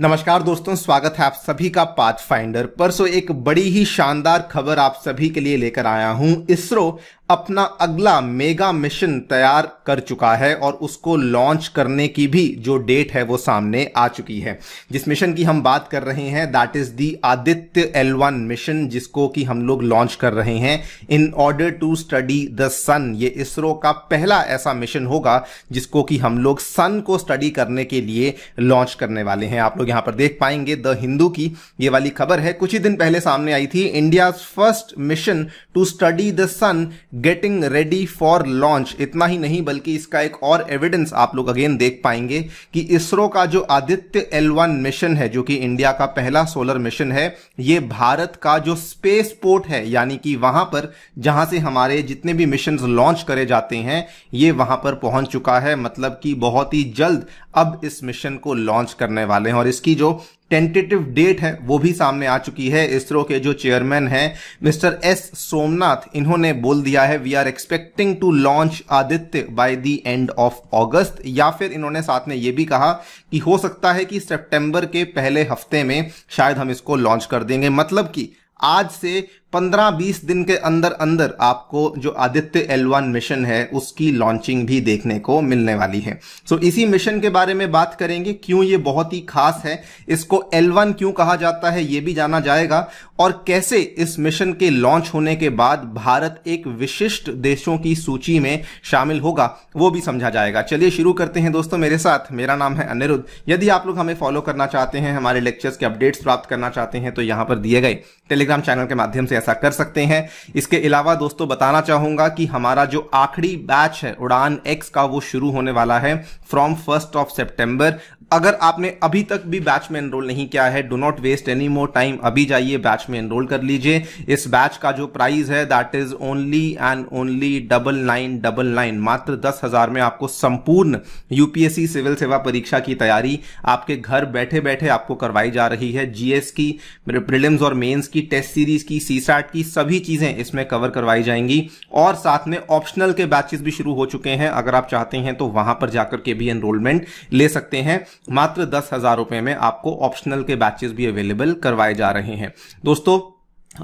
नमस्कार दोस्तों स्वागत है आप सभी का पाथ फाइंडर परसों एक बड़ी ही शानदार खबर आप सभी के लिए लेकर आया हूं इसरो अपना अगला मेगा मिशन तैयार कर चुका है और उसको लॉन्च करने की भी जो डेट है वो सामने आ चुकी है जिस मिशन की हम बात कर रहे हैं that is the Aditya L one mission जिसको कि हम लोग लॉन्च कर रहे हैं in order to study the sun ये इसरो का पहला ऐसा मिशन होगा जिसको कि हम लोग सन को स्टडी करने के लिए लॉन्च करने वाले हैं आप लोग यहां पर देख पाएंगे द हिंदू की ये वाली खबर है कुछ ही दिन पहले सामने आई थी India first mission to study the sun getting ready for launch इतना ही नहीं बल्कि इसका एक और एविडेंस आप लोग अगेन देख पाएंगे कि इसरो का जो आदित्य एल वन मिशन है जो कि इंडिया का पहला सोलर मिशन है ये भारत का जो स्पेस पोर्ट है यानी कि वहां पर जहां से हमारे जितने भी मिशन लॉन्च करे जाते हैं ये वहां पर पहुंच चुका है मतलब कि बहुत ही जल्द अब इस मिशन को लॉन्च करने वाले हैं और इसकी जो टेंटेटिव डेट है वो भी सामने आ चुकी है इसरो के जो चेयरमैन हैं मिस्टर एस सोमनाथ इन्होंने बोल दिया है we are expecting to launch Aditya by the end of August या फिर इन्होंने साथ में ये भी कहा कि हो सकता है कि सितंबर के पहले हफ्ते में शायद हम इसको लॉन्च कर देंगे मतलब कि आज से पंद्रह बीस दिन के अंदर अंदर आपको जो आदित्य एलवन मिशन है उसकी लॉन्चिंग भी देखने को मिलने वाली है सो so, इसी मिशन के बारे में बात करेंगे क्यों ये बहुत ही खास है इसको एलवन क्यों कहा जाता है ये भी जाना जाएगा और कैसे इस मिशन के लॉन्च होने के बाद भारत एक विशिष्ट देशों की सूची में शामिल होगा वो भी समझा जाएगा चलिए शुरू करते हैं दोस्तों मेरे साथ मेरा नाम है अनिरुद्ध यदि आप लोग हमें फॉलो करना चाहते हैं हमारे लेक्चर्स के अपडेट्स प्राप्त करना चाहते हैं तो यहाँ पर दिए गए टेलीग्राम चैनल के माध्यम से ऐसा कर सकते हैं इसके अलावा दोस्तों बताना चाहूंगा कि हमारा जो आखिरी बैच है उड़ान एक्स का वो शुरू होने वाला है फ्रॉम फर्स्ट ऑफ सेप्टेम्बर अगर आपने अभी तक भी बैच में एनरोल नहीं किया है do not waste any more time अभी जाइए बैच में एनरोल कर लीजिए इस बैच का जो प्राइस है that is only and only double nine double nine मात्र दस हजार में आपको संपूर्ण यूपीएससी सिविल सेवा परीक्षा की तैयारी आपके घर बैठे बैठे आपको करवाई जा रही है जीएस की प्रिलिम्स और मेन्स की टेस्ट सीरीज की सी की सभी चीजें इसमें कवर करवाई जाएंगी और साथ में ऑप्शनल के बैचेस भी शुरू हो चुके हैं अगर आप चाहते हैं तो वहां पर जाकर के भी एनरोलमेंट ले सकते हैं मात्र दस हज़ार रुपए में आपको ऑप्शनल के बैचेस भी अवेलेबल करवाए जा रहे हैं दोस्तों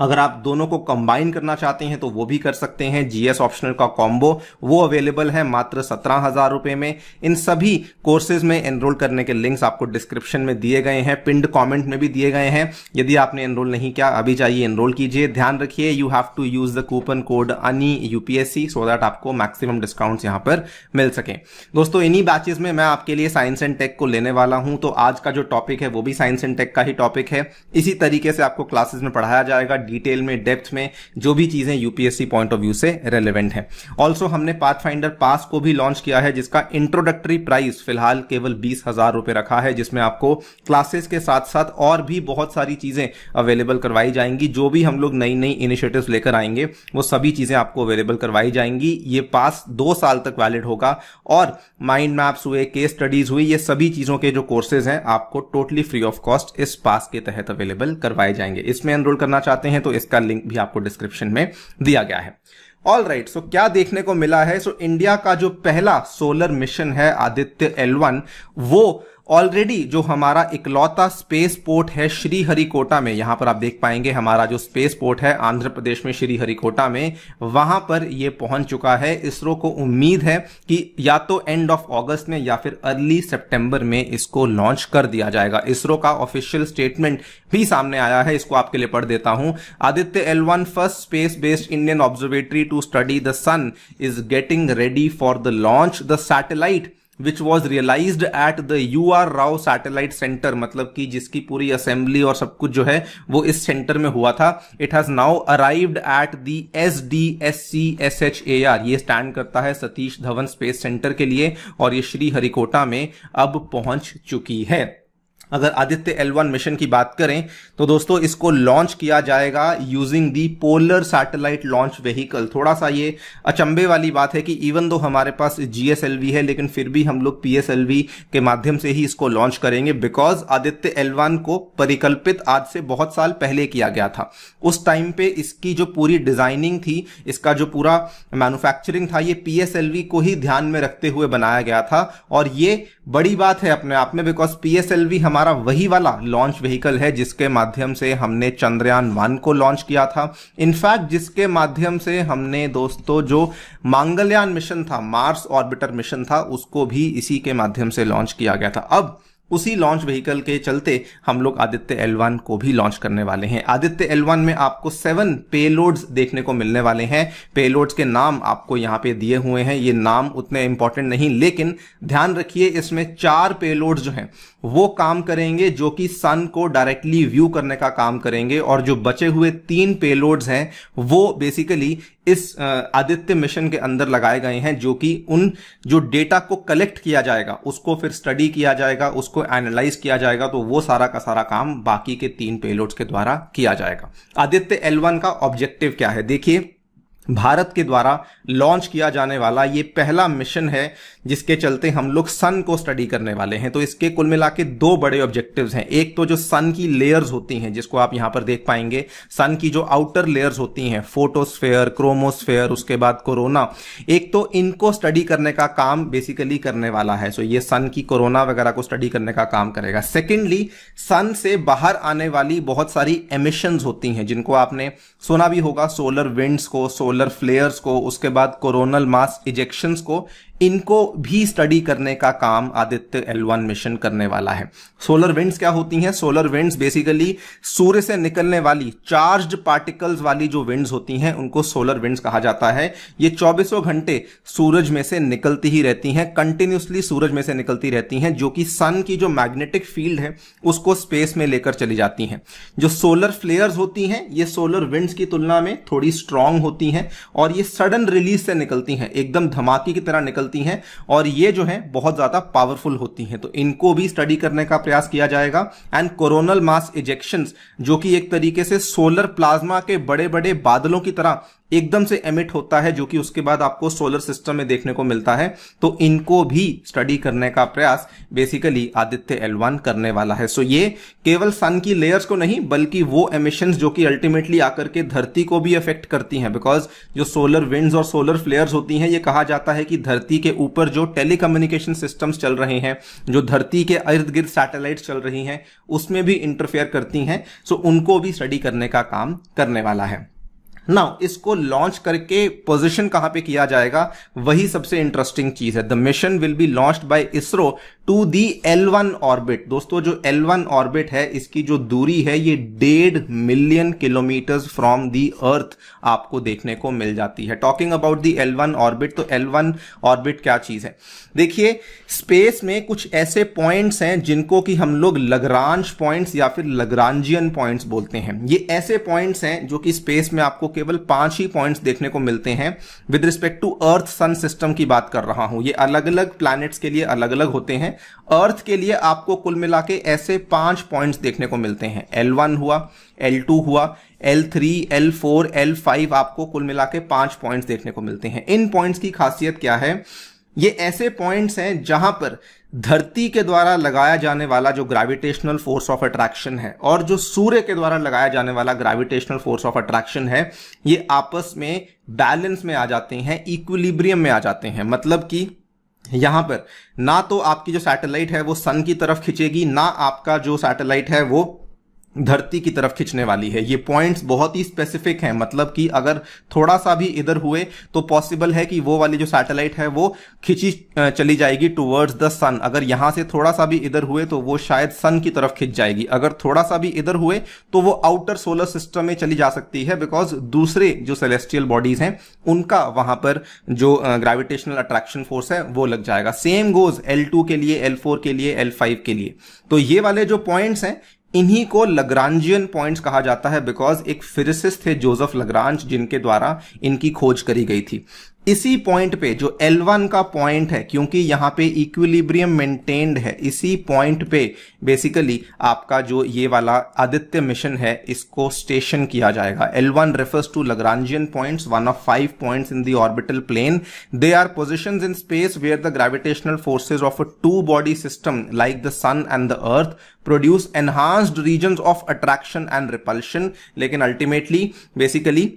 अगर आप दोनों को कंबाइन करना चाहते हैं तो वो भी कर सकते हैं जीएस ऑप्शनल का कॉम्बो वो अवेलेबल है मात्र सत्रह हजार रुपए में इन सभी कोर्सेज में एनरोल करने के लिंक्स आपको डिस्क्रिप्शन में दिए गए हैं पिंड कमेंट में भी दिए गए हैं यदि आपने एनरोल नहीं किया अभी जाइए एनरोल कीजिए ध्यान रखिए you have to use the coupon code ANI UPSC so that आपको मैक्सिमम डिस्काउंट यहां पर मिल सके दोस्तों इन्हीं बैचेज में मैं आपके लिए साइंस एंड टेक को लेने वाला हूं तो आज का जो टॉपिक है वो भी साइंस एंड टेक का ही टॉपिक है इसी तरीके से आपको क्लासेज में पढ़ाया जाएगा डिटेल में डेप्थ में जो भी चीज़ें यूपीएससी पॉइंट ऑफ व्यू से रेलिवेंट है ऑल्सो हमने पाथ फाइंडर पास को भी लॉन्च किया है जिसका इंट्रोडक्टरी प्राइस फिलहाल केवल बीस हजार रुपये रखा है जिसमें आपको क्लासेस के साथ साथ और भी बहुत सारी चीज़ें अवेलेबल करवाई जाएंगी जो भी हम लोग नई नई इनिशिएटिव लेकर आएंगे वो सभी चीज़ें आपको अवेलेबल करवाई जाएंगी ये पास दो साल तक वैलिड होगा और माइंड मैप्स हुए केस स्टडीज हुई ये सभी चीज़ों के जो कोर्सेज हैं आपको टोटली फ्री ऑफ कॉस्ट इस पास के तहत अवेलेबल करवाए जाएंगे इसमें एनरोल करना चाहते चाहते हैं तो इसका लिंक भी आपको डिस्क्रिप्शन में दिया गया है ऑल राइट सो क्या देखने को मिला है सो so, इंडिया का जो पहला सोलर मिशन है आदित्य एल वो ऑलरेडी जो हमारा इकलौता स्पेस पोर्ट है श्रीहरिकोटा में यहां पर आप देख पाएंगे हमारा जो स्पेस पोर्ट है आंध्र प्रदेश में श्रीहरिकोटा में वहां पर यह पहुंच चुका है इसरो को उम्मीद है कि या तो एंड ऑफ अगस्त में या फिर अर्ली सितंबर में इसको लॉन्च कर दिया जाएगा इसरो का ऑफिशियल स्टेटमेंट भी सामने आया है इसको आपके लिए पढ़ देता हूं Aditya L first space based Indian observatory to study the sun is getting ready for the launch the satellite which was realise at the U R Rao satellite centre मतलब कि जिसकी पूरी असेंबली और सब कुछ जो है वो इस सेंटर में हुआ था it has now arrived at the S D S C S H A R ये स्टैंड करता है सतीश धवन स्पेस सेंटर के लिए और ये श्री हरिकोटा में अब पहुंच चुकी है अगर आदित्य एल वन मिशन की बात करें तो दोस्तों इसको लॉन्च किया जाएगा using the polar satellite launch vehicle थोड़ा सा ये अचंबे वाली बात है कि इवन दो हमारे पास जीएसएलवी है लेकिन फिर भी हम लोग पीएसएलवी के माध्यम से ही इसको लॉन्च करेंगे बिकॉज आदित्य एल वन को परिकल्पित आज से बहुत साल पहले किया गया था उस टाइम पे इसकी जो पूरी डिजाइनिंग थी इसका जो पूरा मैन्युफैक्चरिंग था ये पीएसएलवी को ही ध्यान में रखते हुए बनाया गया था और ये बड़ी बात है अपने आप में बिकॉज पीएसएलवी हम हमारा वही वाला लॉन्च व्हीकल है जिसके माध्यम से हमने चंद्रयान वन को लॉन्च किया था इनफैक्ट जिसके माध्यम से हमने दोस्तों जो मांगल्यान मिशन था मार्स ऑर्बिटर मिशन था उसको भी इसी के माध्यम से लॉन्च किया गया था अब उसी लॉन्च व्हीकल के चलते हम लोग आदित्य एल को भी लॉन्च करने वाले हैं आदित्य एल में आपको सेवन पेलोड्स देखने को मिलने वाले हैं पेलोड्स के नाम आपको यहां पे दिए हुए हैं ये नाम उतने इंपॉर्टेंट नहीं लेकिन ध्यान रखिए इसमें चार पेलोड्स जो हैं वो काम करेंगे जो कि सन को डायरेक्टली व्यू करने का काम करेंगे और जो बचे हुए तीन पेलोड्स हैं वो बेसिकली इस आदित्य मिशन के अंदर लगाए गए हैं जो कि उन जो डेटा को कलेक्ट किया जाएगा उसको फिर स्टडी किया जाएगा उसको एनालाइज किया जाएगा तो वो सारा का सारा काम बाकी के तीन पेलोड्स के द्वारा किया जाएगा आदित्य एल का ऑब्जेक्टिव क्या है देखिए भारत के द्वारा लॉन्च किया जाने वाला ये पहला मिशन है जिसके चलते हम लोग सन को स्टडी करने वाले हैं तो इसके कुल मिला के दो बड़े ऑब्जेक्टिव हैं एक तो जो सन की लेयर्स होती हैं जिसको आप यहां पर देख पाएंगे सन की जो आउटर लेयर्स होती हैं फोटोस्फेयर क्रोमोस्फेयर उसके बाद कोरोना एक तो इनको स्टडी करने का काम बेसिकली करने वाला है सो ये सन की कोरोना वगैरह को स्टडी करने का काम करेगा सेकेंडली सन से बाहर आने वाली बहुत सारी एमिशंस होती हैं जिनको आपने सुना भी होगा सोलर विंड्स को सोलर फ्लेयर्स को उसके बाद कोरोनल मास इजेक्शंस को इनको भी स्टडी करने का काम आदित्य एल वन मिशन करने वाला है सोलर विंड्स क्या होती हैं सोलर विंड्स बेसिकली सूर्य से निकलने वाली चार्ज पार्टिकल्स वाली जो विंड्स होती हैं उनको सोलर विंड्स कहा जाता है ये चौबीसों घंटे सूरज में से निकलती ही रहती हैं कंटिन्यूसली सूरज में से निकलती रहती हैं जो कि सन की जो मैग्नेटिक फील्ड है उसको स्पेस में लेकर चली जाती हैं जो सोलर फ्लेयर्स होती हैं ये सोलर विंड्स की तुलना में थोड़ी स्ट्रांग होती हैं और ये सडन रिलीज से निकलती हैं एकदम धमाके की तरह निकल निकलती हैं और ये जो है बहुत ज़्यादा पावरफुल होती हैं तो इनको भी स्टडी करने का प्रयास किया जाएगा एंड कोरोनल मास इजेक्शंस जो कि एक तरीके से सोलर प्लाज्मा के बड़े बड़े बादलों की तरह एकदम से एमिट होता है जो कि उसके बाद आपको सोलर सिस्टम में देखने को मिलता है तो इनको भी स्टडी करने का प्रयास बेसिकली आदित्य एलवान करने वाला है सो ये केवल सन की लेयर्स को नहीं बल्कि वो एमिशन जो कि अल्टीमेटली आकर के धरती को भी अफेक्ट करती हैं बिकॉज जो सोलर विंड्स और सोलर फ्लेयर्स होती हैं ये कहा जाता है कि धरती के ऊपर जो टेलीकम्युनिकेशन सिस्टम्स चल रहे हैं जो धरती के इर्द गिर्द सैटेलाइट चल रही हैं उसमें भी इंटरफेयर करती हैं सो उनको भी स्टडी करने का काम करने वाला है नाउ इसको लॉन्च करके पोजिशन कहां पे किया जाएगा वही सबसे इंटरेस्टिंग चीज है the mission will be launch by ISRO to the L one orbit दोस्तों जो एल वन ऑर्बिट है इसकी जो दूरी है ये डेढ़ million kilometre from the earth आपको देखने को मिल जाती है talking about the L one orbit तो एल वन ऑर्बिट क्या चीज है देखिए स्पेस में कुछ ऐसे पॉइंट्स हैं जिनको कि हम लोग लगरांज पॉइंट्स या फिर लगरांजियन पॉइंट्स बोलते हैं ये ऐसे पॉइंट्स हैं जो कि स्पेस में आपको केवल पांच ही पॉइंट्स देखने को मिलते हैं with respect to earth sun system की बात कर रहा हूं ये अलग अलग प्लैनेट्स के लिए अलग अलग होते हैं अर्थ के लिए आपको कुल मिला के ऐसे पांच पॉइंट्स देखने को मिलते हैं L1 हुआ L2 हुआ L3, L4, L5 आपको कुल मिला के पांच पॉइंट्स देखने को मिलते हैं इन पॉइंट्स की खासियत क्या है ये ऐसे पॉइंट्स हैं जहां पर धरती के द्वारा लगाया जाने वाला जो ग्रेविटेशनल फोर्स ऑफ अट्रैक्शन है और जो सूर्य के द्वारा लगाया जाने वाला ग्रेविटेशनल फोर्स ऑफ अट्रैक्शन है ये आपस में बैलेंस में आ जाते हैं इक्विलिब्रियम में आ जाते हैं मतलब कि यहां पर ना तो आपकी जो सैटेलाइट है वो सन की तरफ खिंचेगी ना आपका जो सैटेलाइट है वो धरती की तरफ खींचने वाली है ये पॉइंट्स बहुत ही स्पेसिफिक हैं मतलब कि अगर थोड़ा सा भी इधर हुए तो पॉसिबल है कि वो वाली जो सैटेलाइट है वो खिंची चली जाएगी टूवर्ड्स द सन अगर यहां से थोड़ा सा भी इधर हुए तो वो शायद सन की तरफ खिंच जाएगी अगर थोड़ा सा भी इधर हुए तो वो आउटर सोलर सिस्टम में चली जा सकती है बिकॉज दूसरे जो सेलेस्टियल बॉडीज हैं उनका वहां पर जो ग्रेविटेशनल अट्रैक्शन फोर्स है वो लग जाएगा सेम गोज एल के लिए एल के लिए एल के लिए तो ये वाले जो पॉइंट्स हैं इन्हीं को लग्रांजियन पॉइंट्स कहा जाता है बिकॉज एक फिजिसिस्ट थे जोसेफ लग्रांज जिनके द्वारा इनकी खोज करी गई थी इसी पॉइंट पे जो L1 का पॉइंट है क्योंकि यहां पे इक्विलिब्रियम मेंटेन्ड है इसी पॉइंट पे बेसिकली आपका जो ये वाला आदित्य मिशन है इसको स्टेशन किया जाएगा L1 refers to Lagrangian points one of five points in the orbital plane they are position in space where the gravitational forces of a two body system like the sun and the earth produce enhanced region of attraction and repulsion लेकिन ultimately basically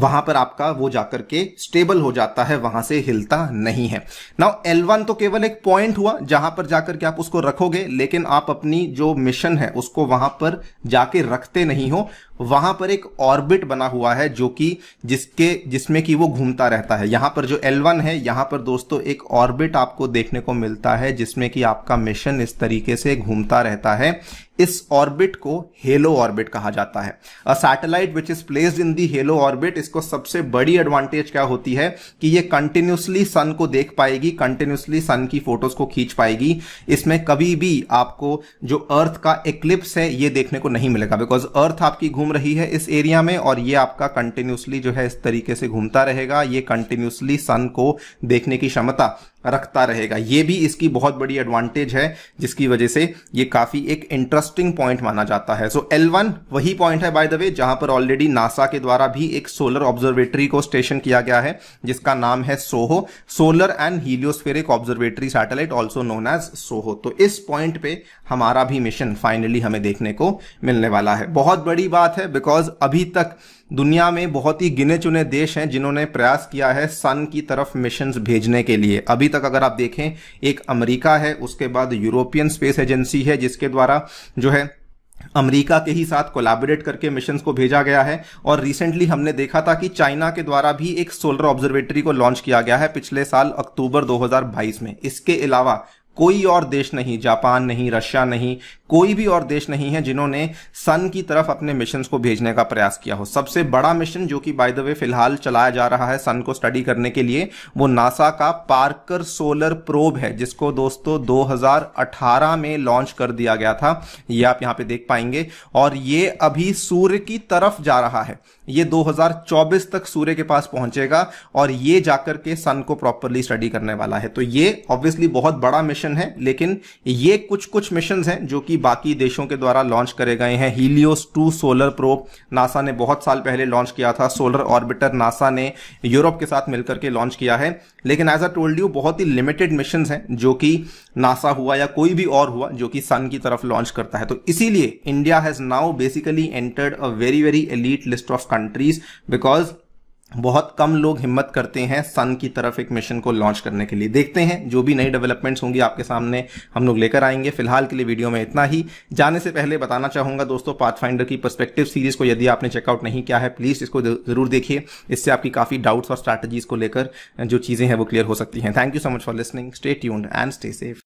वहां पर आपका वो जाकर के stable हो जाता है वहां से हिलता नहीं है नाउ L1 तो केवल एक पॉइंट हुआ जहां पर जाकर के आप उसको रखोगे लेकिन आप अपनी जो मिशन है उसको वहां पर जाके रखते नहीं हो वहां पर एक ऑर्बिट बना हुआ है जो कि जिसके जिसमें कि वो घूमता रहता है यहां पर जो L1 है यहां पर दोस्तों एक ऑर्बिट आपको देखने को मिलता है जिसमें कि आपका मिशन इस तरीके से घूमता रहता है इस ऑर्बिट को हेलो ऑर्बिट कहा जाता है a satellite which is placed in the halo orbit इसको सबसे बड़ी एडवांटेज क्या होती है कि ये कंटिन्यूसली सन को देख पाएगी कंटिन्यूसली सन की फोटोज को खींच पाएगी इसमें कभी भी आपको जो अर्थ का एक्लिप्स है ये देखने को नहीं मिलेगा बिकॉज अर्थ आपकी घूम रही है इस एरिया में और ये आपका कंटिन्यूसली जो है इस तरीके से घूमता रहेगा ये कंटिन्यूसली सन को देखने की क्षमता रखता रहेगा ये भी इसकी बहुत बड़ी एडवांटेज है जिसकी वजह से ये काफी एक इंटरेस्टिंग पॉइंट माना जाता है सो so, L1 वही पॉइंट है बाय द वे जहां पर ऑलरेडी नासा के द्वारा भी एक सोलर ऑब्जर्वेटरी को स्टेशन किया गया है जिसका नाम है SOHO solar and heliospheric observatory satellite also known as SOHO तो इस पॉइंट पे हमारा भी मिशन फाइनली हमें देखने को मिलने वाला है बहुत बड़ी बात है बिकॉज अभी तक दुनिया में बहुत ही गिने चुने देश हैं जिन्होंने प्रयास किया है सन की तरफ मिशन भेजने के लिए अभी तक अगर आप देखें एक अमेरिका है उसके बाद यूरोपियन स्पेस एजेंसी है जिसके द्वारा जो है अमेरिका के ही साथ कोलैबोरेट करके मिशन को भेजा गया है और रिसेंटली हमने देखा था कि चाइना के द्वारा भी एक सोलर ऑब्जर्वेटरी को लॉन्च किया गया है पिछले साल अक्टूबर 2022 में इसके अलावा कोई और देश नहीं जापान नहीं रशिया नहीं कोई भी और देश नहीं है जिन्होंने सन की तरफ अपने मिशन को भेजने का प्रयास किया हो सबसे बड़ा मिशन जो कि बाय द वे फिलहाल चलाया जा रहा है सन को स्टडी करने के लिए वो नासा का पार्कर सोलर प्रोब है जिसको दोस्तों 2018 में लॉन्च कर दिया गया था ये आप यहाँ पे देख पाएंगे और ये अभी सूर्य की तरफ जा रहा है ये 2024 तक सूर्य के पास पहुंचेगा और ये जाकर के सन को प्रॉपरली स्टडी करने वाला है तो ये ऑब्वियसली बहुत बड़ा मिशन मिशन है लेकिन ये कुछ कुछ मिशन हैं जो कि बाकी देशों के द्वारा लॉन्च करे गए हैं Helios two solar probe NASA ने बहुत साल पहले लॉन्च किया था सोलर ऑर्बिटर नासा ने यूरोप के साथ मिलकर के लॉन्च किया है लेकिन एज अ टोल्ड यू बहुत ही लिमिटेड मिशन हैं जो कि नासा हुआ या कोई भी और हुआ जो कि सन की तरफ लॉन्च करता है तो इसीलिए India has now basically entered a very very elite list of countries because बहुत कम लोग हिम्मत करते हैं सन की तरफ एक मिशन को लॉन्च करने के लिए देखते हैं जो भी नई डेवलपमेंट्स होंगी आपके सामने हम लोग लेकर आएंगे फिलहाल के लिए वीडियो में इतना ही जाने से पहले बताना चाहूंगा दोस्तों पाथफाइंडर की पर्सपेक्टिव सीरीज को यदि आपने चेकआउट नहीं किया है प्लीज इसको जरूर देखिए इससे आपकी काफी डाउट्स और स्ट्रैटेजीज को लेकर जो चीजें हैं वो क्लियर हो सकती हैं thank you so much for listening stay tuned and stay safe